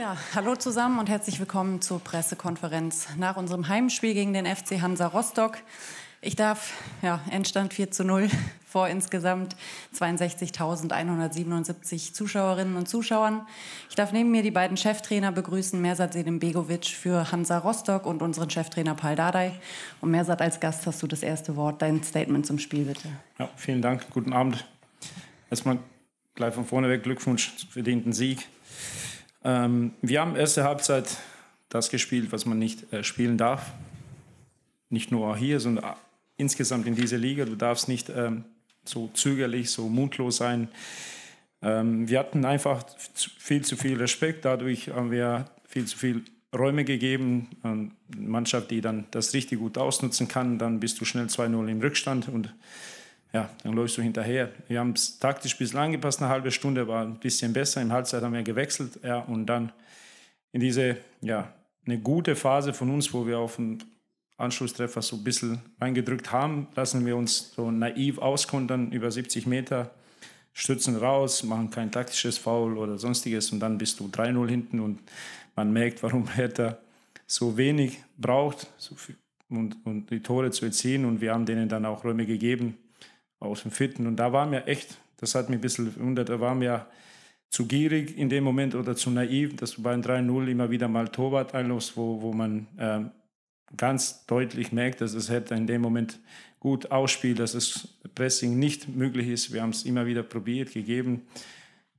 Ja, hallo zusammen und herzlich willkommen zur Pressekonferenz nach unserem Heimspiel gegen den FC Hansa Rostock. Ich darf, ja, Endstand 4 zu 0 vor insgesamt 62.177 Zuschauerinnen und Zuschauern. Ich darf neben mir die beiden Cheftrainer begrüßen, Mersat Selimbegovic für Hansa Rostock und unseren Cheftrainer Paul Dardai. Und Mersat, als Gast hast du das erste Wort, dein Statement zum Spiel bitte. Ja, vielen Dank, guten Abend. Erstmal gleich von vorne weg Glückwunsch zum verdienten Sieg. Ähm, wir haben erste Halbzeit das gespielt, was man nicht äh, spielen darf. Nicht nur hier, sondern äh, insgesamt in dieser Liga. Du darfst nicht ähm, so zögerlich, so mutlos sein. Ähm, wir hatten einfach viel zu viel Respekt. Dadurch haben wir viel zu viel Räume gegeben. Eine ähm, Mannschaft, die dann das richtig gut ausnutzen kann. Dann bist du schnell 2-0 im Rückstand und ja, dann läufst du hinterher. Wir haben es taktisch ein bisschen angepasst, eine halbe Stunde war ein bisschen besser. Im Halbzeit haben wir gewechselt ja, und dann in diese, ja, eine gute Phase von uns, wo wir auf den Anschlusstreffer so ein bisschen reingedrückt haben, lassen wir uns so naiv auskontern über 70 Meter, stützen raus, machen kein taktisches Foul oder sonstiges und dann bist du 3-0 hinten und man merkt, warum Hertha so wenig braucht so und, und die Tore zu erzielen und wir haben denen dann auch Räume gegeben, aus dem Fitten. Und da war mir echt, das hat mich ein bisschen verwundert, da war mir zu gierig in dem Moment oder zu naiv, dass du bei 3-0 immer wieder mal Torwart einlosst, wo, wo man ähm, ganz deutlich merkt, dass es hätte in dem Moment gut ausspielt, dass das Pressing nicht möglich ist. Wir haben es immer wieder probiert, gegeben.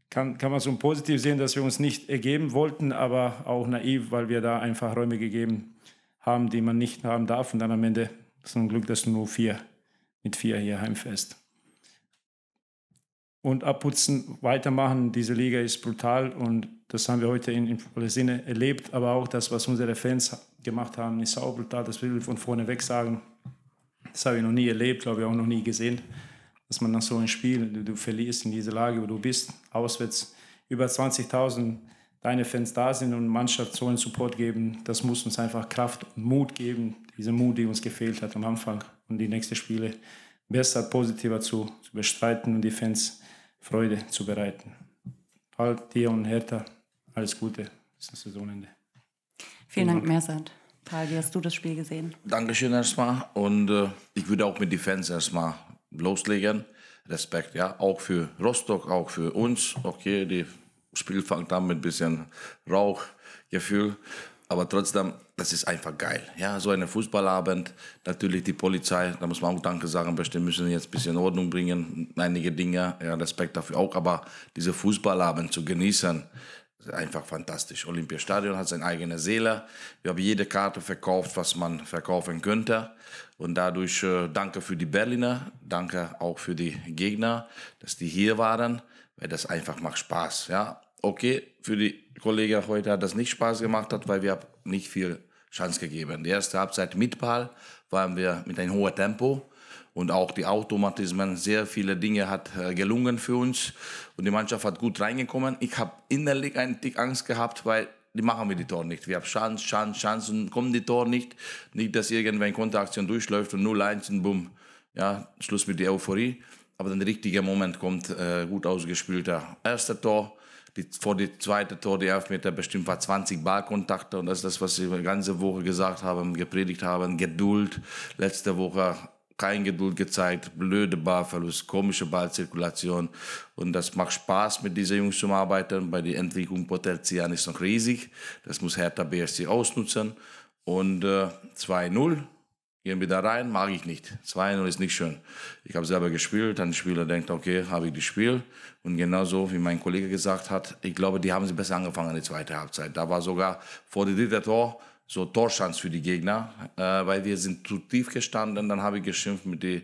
Kann, kann man so positiv sehen, dass wir uns nicht ergeben wollten, aber auch naiv, weil wir da einfach Räume gegeben haben, die man nicht haben darf. Und dann am Ende zum Glück, dass du nur vier mit vier hier heimfest. Und abputzen, weitermachen. Diese Liga ist brutal und das haben wir heute in, in Palästina erlebt. Aber auch das, was unsere Fans gemacht haben, ist auch brutal. Das will ich von vorne weg sagen. Das habe ich noch nie erlebt, glaube ich, auch noch nie gesehen, dass man nach so einem Spiel, du, du verlierst in dieser Lage, wo du bist, auswärts über 20.000 deine Fans da sind und Mannschaft so einen Support geben, das muss uns einfach Kraft und Mut geben, diese Mut, die uns gefehlt hat am Anfang und die nächsten Spiele besser, halt positiver zu, zu bestreiten und die Fans Freude zu bereiten. Paul, dir und Hertha alles Gute bis zum Saisonende. Vielen Dank, Mersand. Paul, wie hast du das Spiel gesehen? Dankeschön erstmal und äh, ich würde auch mit den Fans erstmal loslegen. Respekt, ja, auch für Rostock, auch für uns. Okay, das Spiel fängt an mit ein bisschen Rauchgefühl aber trotzdem, das ist einfach geil. Ja, so ein Fußballabend, natürlich die Polizei, da muss man auch Danke sagen, bestimmt müssen jetzt ein bisschen Ordnung bringen, einige Dinge, ja, Respekt dafür auch, aber diese Fußballabend zu genießen, ist einfach fantastisch. Olympiastadion hat seine eigene Seele. Wir haben jede Karte verkauft, was man verkaufen könnte. Und dadurch äh, danke für die Berliner, danke auch für die Gegner, dass die hier waren, weil das einfach macht Spaß. Ja? okay, für die Kollegen heute hat das nicht Spaß gemacht, hat, weil wir nicht viel Chance gegeben. Die erste Halbzeit mit Ball waren wir mit einem hohen Tempo und auch die Automatismen, sehr viele Dinge hat äh, gelungen für uns und die Mannschaft hat gut reingekommen. Ich habe innerlich einen Tick Angst gehabt, weil die machen wir die Tor nicht. Wir haben Chance, Chance, Chance und kommen die Tor nicht. Nicht, dass irgendwann Kontaktion durchläuft und 0-1 und bumm, ja, Schluss mit der Euphorie. Aber dann der richtige Moment kommt, äh, gut ausgespielter erster Tor die, vor dem zweiten Tor, die Elfmeter, bestimmt war 20 Ballkontakte. Und das ist das, was sie die ganze Woche gesagt haben, gepredigt haben, Geduld. Letzte Woche kein Geduld gezeigt, blöde Ballverlust, komische Ballzirkulation. Und das macht Spaß, mit diesen Jungs zu arbeiten. Bei der Entwicklung Potenzial ist noch riesig. Das muss Hertha BSC ausnutzen. Und äh, 2-0 gehen wir da rein, mag ich nicht. 2-0 ist nicht schön. Ich habe selber gespielt, ein Spieler denkt, okay, habe ich das Spiel. Und genauso wie mein Kollege gesagt hat, ich glaube, die haben sie besser angefangen in der zweiten Halbzeit. Da war sogar vor dem dritten Tor so Torschanz für die Gegner, äh, weil wir sind zu tief gestanden. Dann habe ich geschimpft mit der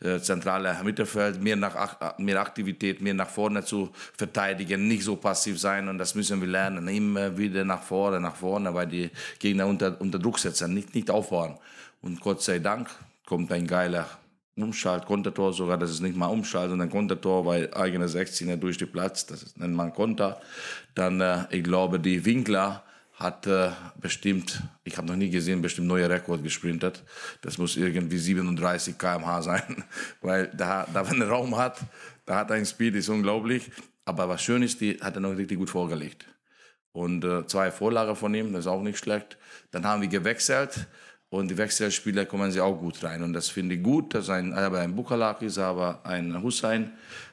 äh, zentrale Mittelfeld, mehr, nach, äh, mehr Aktivität, mehr nach vorne zu verteidigen, nicht so passiv sein. Und das müssen wir lernen, immer wieder nach vorne, nach vorne, weil die Gegner unter, unter Druck setzen, nicht, nicht aufbauen. Und Gott sei Dank kommt ein geiler Umschalt, Kontertor sogar, das ist nicht mal Umschalt, sondern Kontertor, weil eigene 16er durch die Platz, das nennt man Konter. Dann, äh, ich glaube, die Winkler, hat äh, bestimmt, ich habe noch nie gesehen, bestimmt neuer Rekord gesprintet. Das muss irgendwie 37 km/h sein, weil da, da wenn er Raum hat, da hat er einen Speed, ist unglaublich. Aber was schön ist, die hat er noch richtig gut vorgelegt. Und äh, zwei Vorlagen von ihm, das ist auch nicht schlecht. Dann haben wir gewechselt und die Wechselspieler kommen sie auch gut rein. Und das finde ich gut, dass ein, aber ein Bukalak ist, aber ein Hussein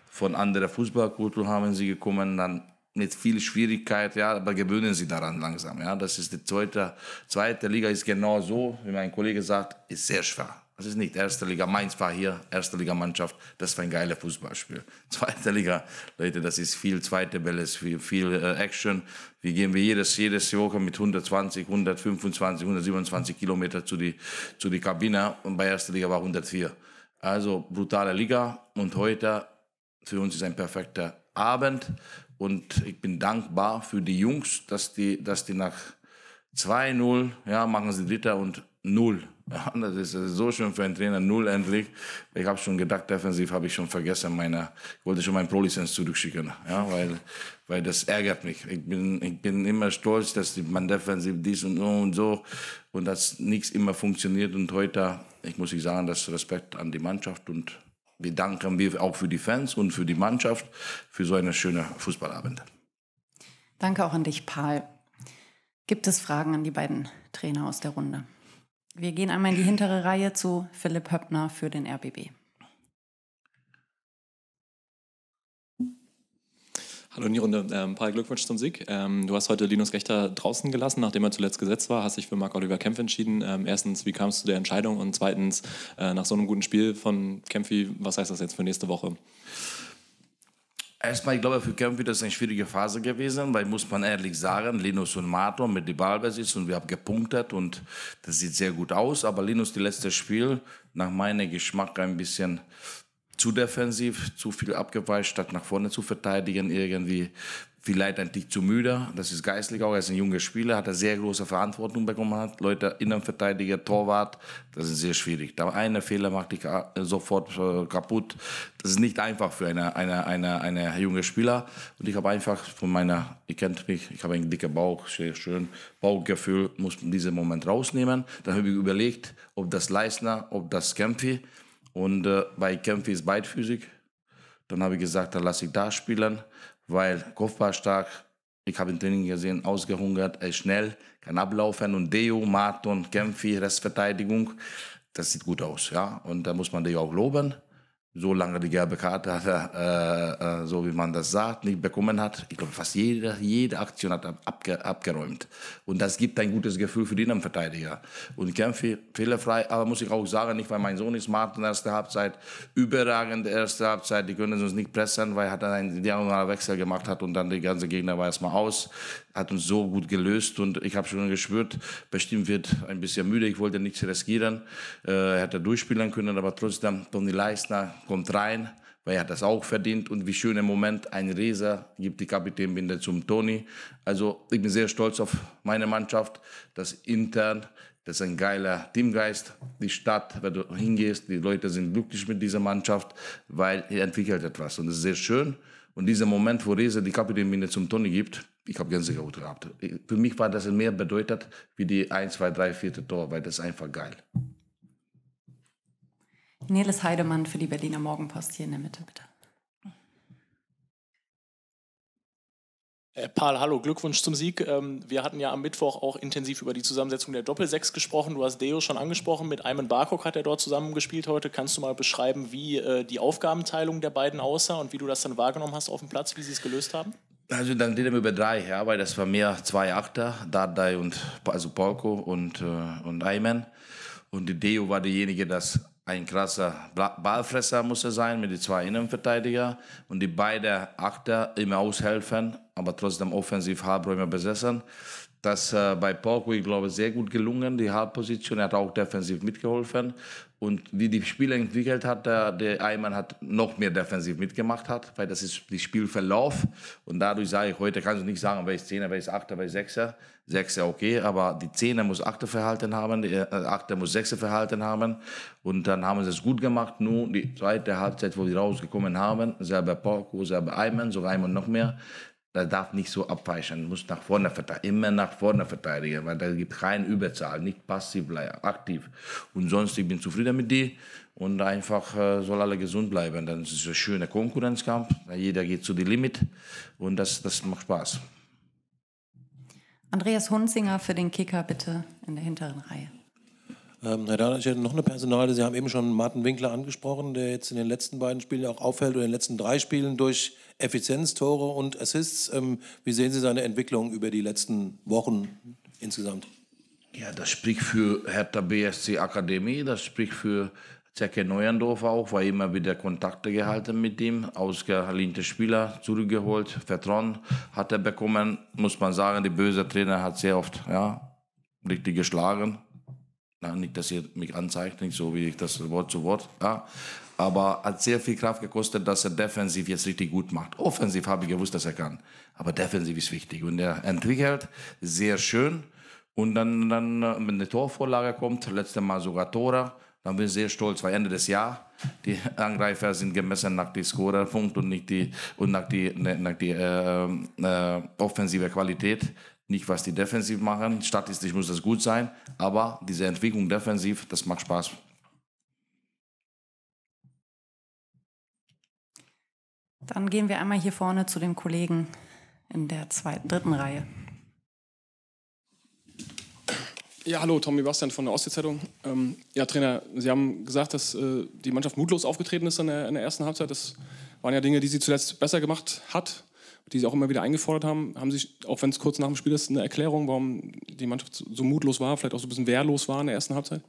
von anderer Fußballkultur haben sie gekommen. Dann mit viel Schwierigkeit, ja, aber gewöhnen Sie daran langsam. Ja, das ist die zweite, zweite Liga ist genau so, wie mein Kollege sagt, ist sehr schwer. Das ist nicht erste Liga. Mainz war hier, erste Liga Mannschaft. Das war ein geiles Fußballspiel. Zweite Liga, Leute, das ist viel zweite Bälle, viel, viel äh, Action. Wie gehen wir jedes, jedes Woche mit 120, 125, 127 Kilometer zu die, zu die Kabine. Und bei erster Liga war 104. Also brutale Liga. Und heute für uns ist ein perfekter Abend, und ich bin dankbar für die Jungs, dass die, dass die nach 2-0, ja, machen sie Dritter und 0. Ja, das ist so schön für einen Trainer, 0 endlich. Ich habe schon gedacht, defensiv habe ich schon vergessen, meine, ich wollte schon meine Pro-Lizenz zurückschicken, ja, weil, weil das ärgert mich. Ich bin, ich bin immer stolz, dass man defensiv dies und so und so und dass nichts immer funktioniert und heute, ich muss ich sagen, das Respekt an die Mannschaft und bedanken wir auch für die Fans und für die Mannschaft für so einen schönen Fußballabend. Danke auch an dich, Paul. Gibt es Fragen an die beiden Trainer aus der Runde? Wir gehen einmal in die hintere Reihe zu Philipp Höppner für den RBB. Hallo Niro, ein ähm, paar Glückwünsche zum Sieg. Ähm, du hast heute Linus Rechter draußen gelassen, nachdem er zuletzt gesetzt war. Hast dich für Marc-Oliver Kempf entschieden. Ähm, erstens, wie kamst du zu der Entscheidung? Und zweitens, äh, nach so einem guten Spiel von Kempfi, was heißt das jetzt für nächste Woche? Erstmal, ich glaube, für Kempfi ist das eine schwierige Phase gewesen, weil muss man ehrlich sagen, Linus und Mato mit dem Ballbesitz und wir haben gepunktet und das sieht sehr gut aus. Aber Linus, die letzte Spiel, nach meinem Geschmack ein bisschen zu defensiv, zu viel abgeweicht, statt nach vorne zu verteidigen, irgendwie vielleicht ein Tick zu müde. Das ist geistlich auch. Er ist ein junger Spieler, hat eine sehr große Verantwortung bekommen. Hat. Leute, Innenverteidiger, Torwart, das ist sehr schwierig. Da einer Fehler macht dich äh, sofort äh, kaputt. Das ist nicht einfach für einen eine, eine, eine junge Spieler. Und ich habe einfach von meiner, ihr kennt mich, ich habe einen dicken Bauch, sehr schön, Bauchgefühl, muss diesen Moment rausnehmen. Dann habe ich überlegt, ob das Leisner, ob das Kempfi, und äh, bei Kämpfe ist beidfüßig. Dann habe ich gesagt, dann lasse ich da spielen, weil Kopf war stark. Ich habe im Training gesehen, ausgehungert, er äh, ist schnell, kann ablaufen und Deo, Marathon, Kämpfe, Restverteidigung, das sieht gut aus. ja. Und da muss man Deo auch loben so lange die gelbe Karte hatte, äh, äh, so wie man das sagt, nicht bekommen hat. Ich glaube, fast jede, jede Aktion hat abge, abgeräumt. Und das gibt ein gutes Gefühl für den Verteidiger. Und kämpfe fehlerfrei, aber muss ich auch sagen, nicht, weil mein Sohn ist Martin erste Halbzeit, überragende erste Halbzeit, die können uns nicht pressen, weil er einen diagonalen Wechsel gemacht hat und dann der ganze Gegner war erstmal aus, hat uns so gut gelöst und ich habe schon gespürt, bestimmt wird ein bisschen müde, ich wollte nichts riskieren, äh, hätte durchspielen können, aber trotzdem Toni Leisner kommt rein, weil er hat das auch verdient. Und wie schöner Moment, ein Reser gibt die Kapitänbinde zum Toni. Also ich bin sehr stolz auf meine Mannschaft, das intern, das ist ein geiler Teamgeist. Die Stadt, wenn du hingehst, die Leute sind glücklich mit dieser Mannschaft, weil er entwickelt etwas. Und das ist sehr schön. Und dieser Moment, wo Reser die Kapitänbinde zum Toni gibt, ich habe Gänsehaut gehabt. Für mich war das mehr bedeutet, wie die 1, 2, 3, 4. Tor, weil das ist einfach geil. Neles Heidemann für die Berliner Morgenpost hier in der Mitte, bitte. Äh, Paul, hallo, Glückwunsch zum Sieg. Ähm, wir hatten ja am Mittwoch auch intensiv über die Zusammensetzung der Doppelsechs gesprochen. Du hast Deo schon angesprochen, mit Ayman Barkok hat er dort zusammengespielt heute. Kannst du mal beschreiben, wie äh, die Aufgabenteilung der beiden aussah und wie du das dann wahrgenommen hast auf dem Platz, wie sie es gelöst haben? Also dann reden wir über drei, ja, weil das waren mehr zwei Achter, Dardai und also Polko und, äh, und Ayman. Und Deo war derjenige, das ein krasser Ballfresser muss er sein mit den zwei Innenverteidiger und die beiden Achter immer aushelfen, aber trotzdem offensiv Halbräume besessen das äh, bei Porco, ich glaube, sehr gut gelungen. Die Halbposition hat auch defensiv mitgeholfen. Und wie die Spiele entwickelt hat, der, der Eimann hat noch mehr defensiv mitgemacht hat, weil das ist die Spielverlauf. Und dadurch sage ich heute, kannst du nicht sagen, wer ist Zehner, wer ist Achter, wer ist Sechser. Sechser okay, aber die Zehner muss Achter verhalten haben, die äh, Achter muss Sechser verhalten haben. Und dann haben sie es gut gemacht. Nur die zweite Halbzeit, wo sie rausgekommen haben, selber Porco, selber Eimann, sogar Eimann noch mehr, er darf nicht so abweichen, muss nach vorne verteidigen, immer nach vorne verteidigen, weil da gibt keine Überzahl, nicht passiv, bleiben, aktiv. Und sonst, ich bin zufrieden mit dir und einfach äh, soll alle gesund bleiben. Dann ist es ein schöner Konkurrenzkampf, jeder geht zu dem Limit und das, das macht Spaß. Andreas Hunzinger für den Kicker bitte in der hinteren Reihe. Herr ähm, Dada, ich hätte noch eine Personale. Sie haben eben schon Martin Winkler angesprochen, der jetzt in den letzten beiden Spielen auch auffällt oder in den letzten drei Spielen durch Effizienz, Tore und Assists. Ähm, wie sehen Sie seine Entwicklung über die letzten Wochen insgesamt? Ja, das spricht für Hertha BSC Akademie, das spricht für Zeke Neuendorf auch, weil immer wieder Kontakte gehalten mit ihm, ausgelehnte Spieler zurückgeholt, Vertrauen hat er bekommen, muss man sagen, die böse Trainer hat sehr oft ja, richtig geschlagen, nicht, dass ihr mich anzeigt, nicht so wie ich das Wort zu Wort. Ja. Aber hat sehr viel Kraft gekostet, dass er defensiv jetzt richtig gut macht. Offensiv habe ich gewusst, dass er kann. Aber defensiv ist wichtig. Und er entwickelt sehr schön. Und dann, dann wenn eine Torvorlage kommt, letztes Mal sogar Tore, dann bin ich sehr stolz, weil Ende des Jahres, die Angreifer sind gemessen nach dem Scorerpunkt und nicht die, und nach der ne, nach die äh, äh, offensive Qualität. Nicht, was die defensiv machen. Statistisch muss das gut sein. Aber diese Entwicklung defensiv, das macht Spaß. Dann gehen wir einmal hier vorne zu dem Kollegen in der zweiten, dritten Reihe. Ja, hallo, Tommy Bastian von der Ostsee-Zeitung. Ähm, ja, Trainer, Sie haben gesagt, dass äh, die Mannschaft mutlos aufgetreten ist in der, in der, ersten Halbzeit. Das waren ja Dinge, die sie zuletzt besser gemacht hat die sie auch immer wieder eingefordert haben, haben sich, auch wenn es kurz nach dem Spiel ist, eine Erklärung, warum die Mannschaft so mutlos war, vielleicht auch so ein bisschen wehrlos war in der ersten Halbzeit?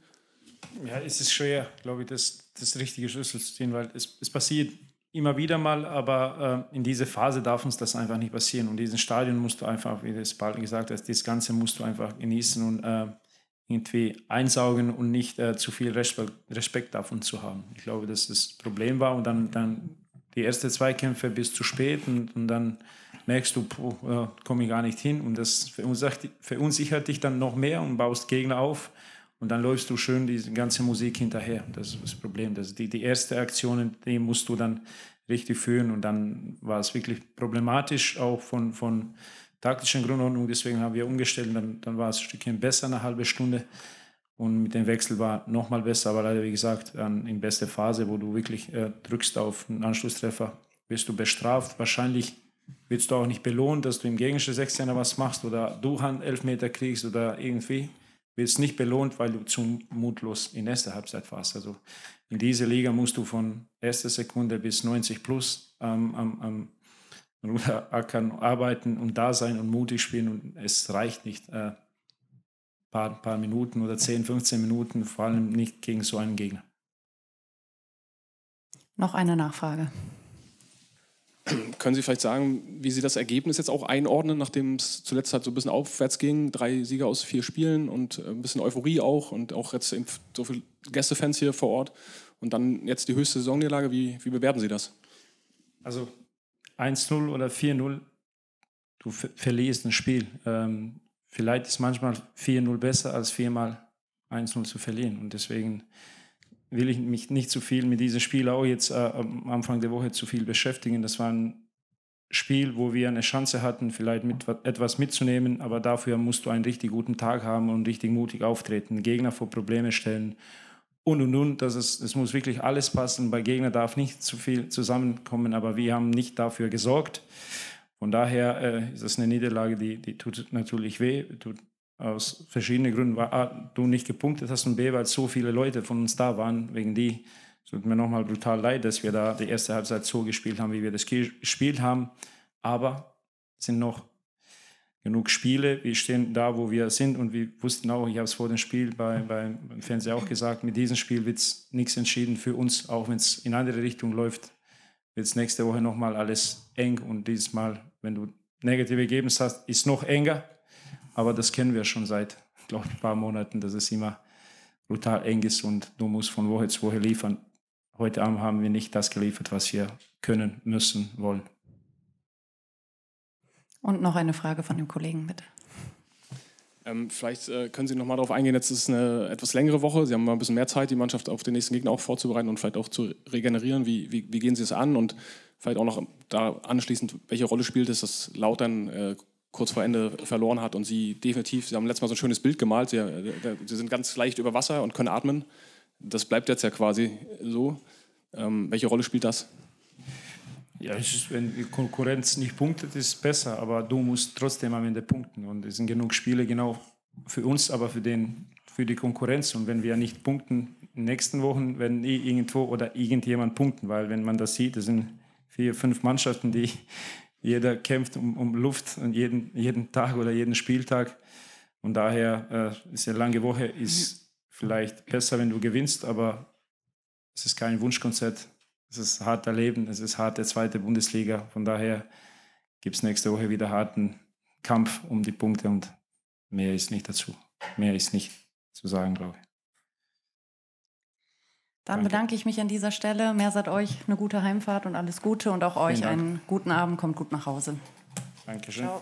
Ja, es ist schwer, glaube ich, das, das richtige Schlüssel zu ziehen, weil es, es passiert immer wieder mal, aber äh, in dieser Phase darf uns das einfach nicht passieren. Und diesen Stadion musst du einfach, wie das Bald gesagt hast, das Ganze musst du einfach genießen und äh, irgendwie einsaugen und nicht äh, zu viel Respekt, Respekt davon zu haben. Ich glaube, dass das Problem war und dann, dann die ersten Zweikämpfe bis zu spät und, und dann merkst du, komme ich gar nicht hin. Und das verunsichert, verunsichert dich dann noch mehr und baust Gegner auf. Und dann läufst du schön die ganze Musik hinterher. Das ist das Problem. Das die, die erste Aktion, die musst du dann richtig führen. Und dann war es wirklich problematisch, auch von, von taktischen Grundordnung. Deswegen haben wir umgestellt. Dann, dann war es ein Stückchen besser, eine halbe Stunde. Und mit dem Wechsel war nochmal besser, aber leider, wie gesagt, in beste Phase, wo du wirklich äh, drückst auf einen Anschlusstreffer, wirst du bestraft. Wahrscheinlich wirst du auch nicht belohnt, dass du im gegnerischen 16er was machst oder du Hand Elfmeter kriegst oder irgendwie. Wirst nicht belohnt, weil du zu mutlos in erster Halbzeit warst. Also in dieser Liga musst du von erster Sekunde bis 90 plus ähm, am, am Ruder arbeiten und da sein und mutig spielen und es reicht nicht. Äh, paar, paar Minuten oder 10, 15 Minuten, vor allem nicht gegen so einen Gegner. Noch eine Nachfrage. Können Sie vielleicht sagen, wie Sie das Ergebnis jetzt auch einordnen, nachdem es zuletzt halt so ein bisschen aufwärts ging? Drei Sieger aus vier Spielen und äh, ein bisschen Euphorie auch und auch jetzt so viele Gästefans hier vor Ort und dann jetzt die höchste Saisonniederlage. Wie, wie bewerten Sie das? Also 1-0 oder 4-0, du verlierst ein Spiel. Ähm, vielleicht ist manchmal 4-0 besser als viermal 1-0 zu verlieren. Und deswegen will ich mich nicht zu viel mit diesem Spiel auch jetzt äh, am Anfang der Woche zu viel beschäftigen. Das war ein Spiel, wo wir eine Chance hatten, vielleicht mit, etwas mitzunehmen, aber dafür musst du einen richtig guten Tag haben und richtig mutig auftreten, Gegner vor Probleme stellen und und und. Das ist, es muss wirklich alles passen. Bei Gegner darf nicht zu viel zusammenkommen, aber wir haben nicht dafür gesorgt. Von daher äh, ist das eine Niederlage, die, die tut natürlich weh, tut aus verschiedenen Gründen, A, ah, du nicht gepunktet hast und B, weil so viele Leute von uns da waren, wegen die. tut mir nochmal brutal leid, dass wir da die erste Halbzeit so gespielt haben, wie wir das gespielt haben. Aber es sind noch genug Spiele. Wir stehen da, wo wir sind und wir wussten auch, ich habe es vor dem Spiel bei, beim Fernseher auch gesagt, mit diesem Spiel wird es nichts entschieden für uns, auch wenn es in andere Richtung läuft, wird es nächste Woche nochmal alles eng und dieses Mal wenn du negative Ergebnisse hast, ist noch enger. Aber das kennen wir schon seit, glaube ich, ein paar Monaten, dass es immer brutal eng ist und du musst von Woche zu Woche liefern. Heute Abend haben wir nicht das geliefert, was wir können, müssen, wollen. Und noch eine Frage von dem Kollegen, bitte. Ähm, vielleicht äh, können Sie noch mal darauf eingehen, jetzt ist eine etwas längere Woche, Sie haben mal ein bisschen mehr Zeit, die Mannschaft auf den nächsten Gegner auch vorzubereiten und vielleicht auch zu regenerieren. Wie, wie, wie gehen Sie es an und vielleicht auch noch da anschließend, welche Rolle spielt es, dass Lautern äh, kurz vor Ende verloren hat und Sie definitiv, Sie haben letztes Mal so ein schönes Bild gemalt, Sie, äh, Sie sind ganz leicht über Wasser und können atmen. Das bleibt jetzt ja quasi so. Ähm, welche Rolle spielt das? Ja, ist, wenn die Konkurrenz nicht punktet, ist es besser, aber du musst trotzdem am Ende punkten. Und es sind genug Spiele genau für uns, aber für, den, für die Konkurrenz. Und wenn wir nicht punkten, in den nächsten Wochen werden eh irgendwo oder irgendjemand punkten, weil wenn man das sieht, es sind vier, fünf Mannschaften, die jeder kämpft um, um Luft und jeden, jeden Tag oder jeden Spieltag. Und daher äh, ist eine lange Woche, ist vielleicht besser, wenn du gewinnst, aber es ist kein Wunschkonzert es ist hart erleben, es ist harte zweite Bundesliga. Von daher gibt es nächste Woche wieder harten Kampf um die Punkte und mehr ist nicht dazu. Mehr ist nicht zu sagen, glaube ich. Dann Danke. bedanke ich mich an dieser Stelle. Mehr Mehrsat euch eine gute Heimfahrt und alles Gute und auch euch einen guten Abend. Kommt gut nach Hause. Dankeschön. Ciao.